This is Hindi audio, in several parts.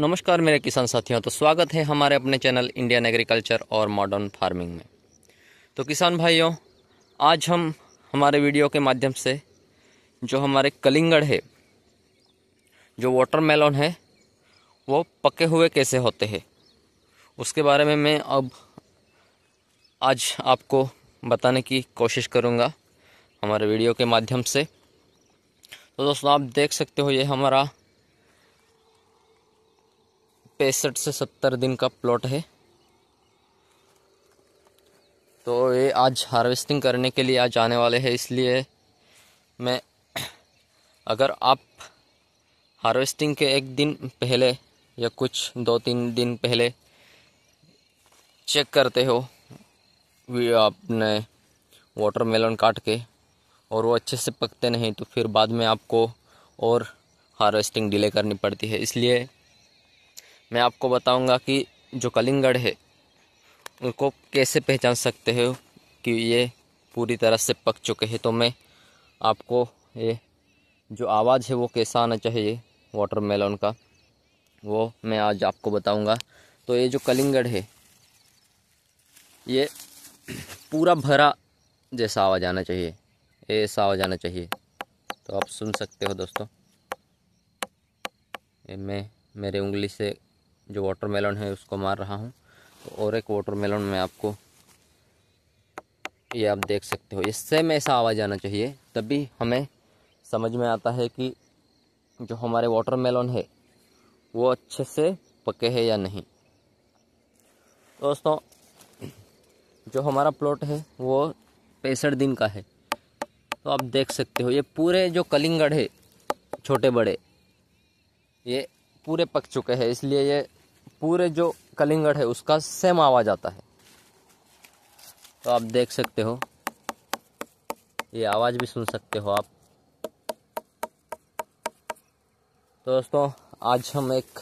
नमस्कार मेरे किसान साथियों तो स्वागत है हमारे अपने चैनल इंडियन एग्रीकल्चर और मॉडर्न फार्मिंग में तो किसान भाइयों आज हम हमारे वीडियो के माध्यम से जो हमारे कलिंगड़ है जो वाटरमेलन है वो पके हुए कैसे होते हैं उसके बारे में मैं अब आज आपको बताने की कोशिश करूँगा हमारे वीडियो के माध्यम से तो दोस्तों आप देख सकते हो ये हमारा पैंसठ से सत्तर दिन का प्लॉट है तो ये आज हार्वेस्टिंग करने के लिए आज आने वाले हैं इसलिए मैं अगर आप हार्वेस्टिंग के एक दिन पहले या कुछ दो तीन दिन पहले चेक करते हो भी आपने मेलन काट के और वो अच्छे से पकते नहीं तो फिर बाद में आपको और हार्वेस्टिंग डिले करनी पड़ती है इसलिए मैं आपको बताऊंगा कि जो कलिंगड़ है उनको कैसे पहचान सकते हो कि ये पूरी तरह से पक चुके हैं तो मैं आपको ये जो आवाज़ है वो कैसा आना चाहिए वाटरमेलन का वो मैं आज आपको बताऊंगा तो ये जो कलिंगड़ है ये पूरा भरा जैसा आवाज़ आना चाहिए ऐसा आवाज़ आना चाहिए तो आप सुन सकते हो दोस्तों ये मैं मेरे उंगली से जो वाटरमेलन है उसको मार रहा हूँ तो और एक वाटरमेलन में आपको ये आप देख सकते हो इससे में ऐसा आवाज़ आना चाहिए तभी हमें समझ में आता है कि जो हमारे वाटरमेलन है वो अच्छे से पके हैं या नहीं दोस्तों जो हमारा प्लॉट है वो पैंसठ दिन का है तो आप देख सकते हो ये पूरे जो कलिंगड़ है छोटे बड़े ये पूरे पक चुके हैं इसलिए ये पूरे जो कलिंगड़ है उसका सेम आवाज आता है तो आप देख सकते हो ये आवाज़ भी सुन सकते हो आप तो दोस्तों आज हम एक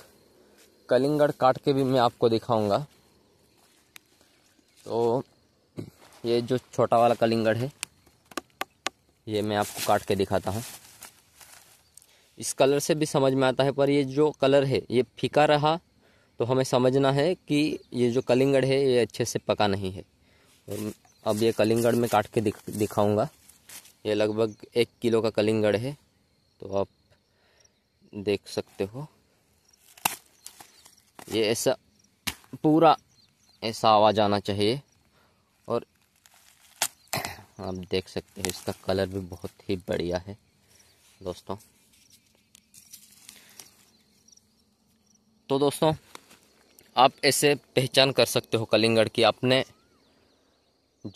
कलिंगड़ काट के भी मैं आपको दिखाऊंगा तो ये जो छोटा वाला कलिंगड़ है ये मैं आपको काट के दिखाता हूँ इस कलर से भी समझ में आता है पर ये जो कलर है ये फीका रहा तो हमें समझना है कि ये जो कलिंगड़ है ये अच्छे से पका नहीं है और अब ये कलिंगड़ में काट के दिख दिखाऊँगा ये लगभग एक किलो का कलिंगड़ है तो आप देख सकते हो ये ऐसा पूरा ऐसा आवाज़ आना चाहिए और आप देख सकते हो इसका कलर भी बहुत ही बढ़िया है दोस्तों तो दोस्तों आप ऐसे पहचान कर सकते हो कलिंगड़ की आपने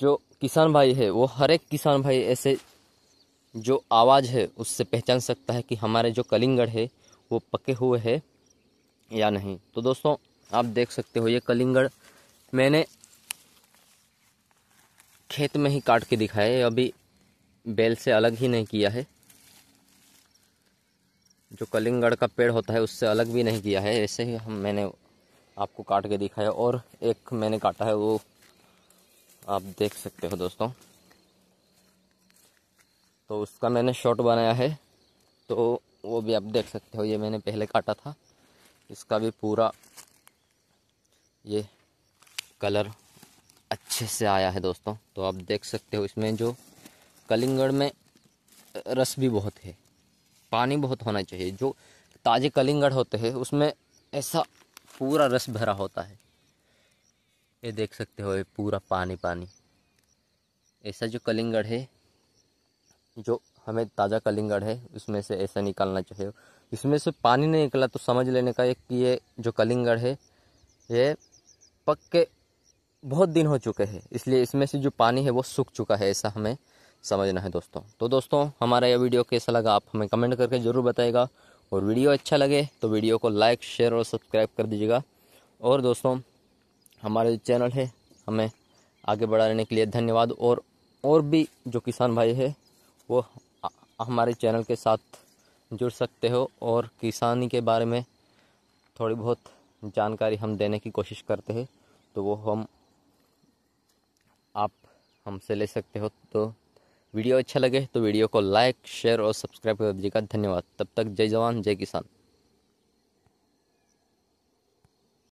जो किसान भाई है वो हर एक किसान भाई ऐसे जो आवाज़ है उससे पहचान सकता है कि हमारे जो कलिंगड़ है वो पके हुए है या नहीं तो दोस्तों आप देख सकते हो ये कलिंगड़ मैंने खेत में ही काट के दिखाए अभी बेल से अलग ही नहीं किया है जो कलिंगड़ का पेड़ होता है उससे अलग भी नहीं किया है ऐसे ही हम मैंने आपको काट के दिखाया और एक मैंने काटा है वो आप देख सकते हो दोस्तों तो उसका मैंने शॉट बनाया है तो वो भी आप देख सकते हो ये मैंने पहले काटा था इसका भी पूरा ये कलर अच्छे से आया है दोस्तों तो आप देख सकते हो इसमें जो कलिंगड़ में रस भी बहुत है पानी बहुत होना चाहिए जो ताज़े कलिंगड़ होते हैं उसमें ऐसा पूरा रस भरा होता है ये देख सकते हो ये पूरा पानी पानी ऐसा जो कलिंगड़ है जो हमें ताज़ा कलिंगड़ है उसमें से ऐसा निकालना चाहिए इसमें से पानी नहीं निकला तो समझ लेने का एक कि ये जो कलिंगड़ है ये पक के बहुत दिन हो चुके हैं इसलिए इसमें से जो पानी है वो सूख चुका है ऐसा हमें समझना है दोस्तों तो दोस्तों हमारा यह वीडियो कैसा लगा आप हमें कमेंट करके ज़रूर बताएगा और वीडियो अच्छा लगे तो वीडियो को लाइक शेयर और सब्सक्राइब कर दीजिएगा और दोस्तों हमारे जो चैनल है हमें आगे रहने के लिए धन्यवाद और और भी जो किसान भाई है वो हमारे चैनल के साथ जुड़ सकते हो और किसानी के बारे में थोड़ी बहुत जानकारी हम देने की कोशिश करते हैं तो वो हम आप हमसे ले सकते हो तो वीडियो अच्छा लगे तो वीडियो को लाइक शेयर और सब्सक्राइब कर दीजिएगा धन्यवाद तब तक जय जवान जय किसान